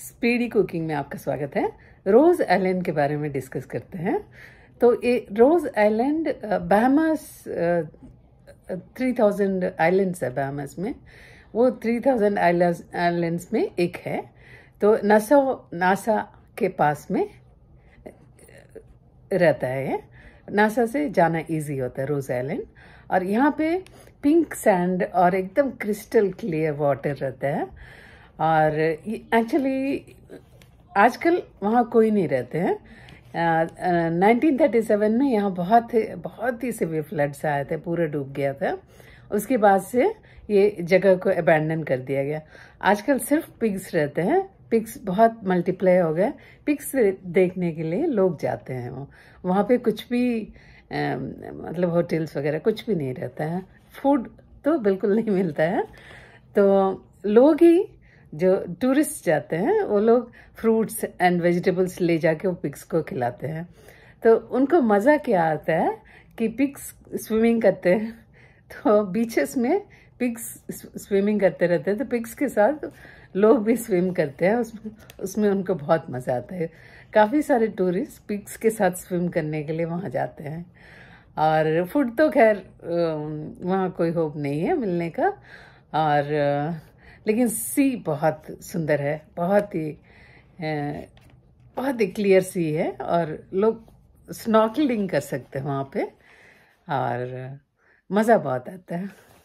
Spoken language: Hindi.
स्पीडी कुकिंग में आपका स्वागत है रोज आइलैंड के बारे में डिस्कस करते हैं तो ये Rose Island Bahamas three thousand island है बहमास में वो थ्री थाउजेंड आइलैंड में एक है तो नासा नासा के पास में रहता है नासा से जाना इजी होता है रोज आइलैंड और यहाँ पे पिंक सैंड और एकदम क्रिस्टल क्लियर वाटर रहता है और एक्चुअली आजकल वहाँ कोई नहीं रहते हैं नाइनटीन थर्टी सेवन में यहाँ बहुत बहुत ही सिवियर फ्लड्स आए थे पूरा डूब गया था उसके बाद से ये जगह को अबैंडन कर दिया गया आजकल सिर्फ पिग्स रहते हैं पिक्स बहुत मल्टीप्लाई हो गए पिक्स देखने के लिए लोग जाते हैं वो वहाँ पे कुछ भी आ, मतलब होटल्स वगैरह कुछ भी नहीं रहता है फूड तो बिल्कुल नहीं मिलता है तो लोग ही जो टूरिस्ट जाते हैं वो लोग फ्रूट्स एंड वेजिटेबल्स ले जाके वो पिक्स को खिलाते हैं तो उनको मज़ा क्या आता है कि पिक्स स्विमिंग करते हैं तो बीचेस में पिक्स स्विमिंग करते रहते हैं तो पिक्स के साथ लोग भी स्विम करते हैं उसमें उसमें उनको बहुत मज़ा आता है काफ़ी सारे टूरिस्ट पिक्स के साथ स्विम करने के लिए वहाँ जाते हैं और फूड तो खैर वहाँ कोई होप नहीं है मिलने का और लेकिन सी बहुत सुंदर है बहुत ही बहुत ही क्लियर सी है और लोग स्नॉकलिंग कर सकते हैं वहाँ पे और मज़ा बहुत आता है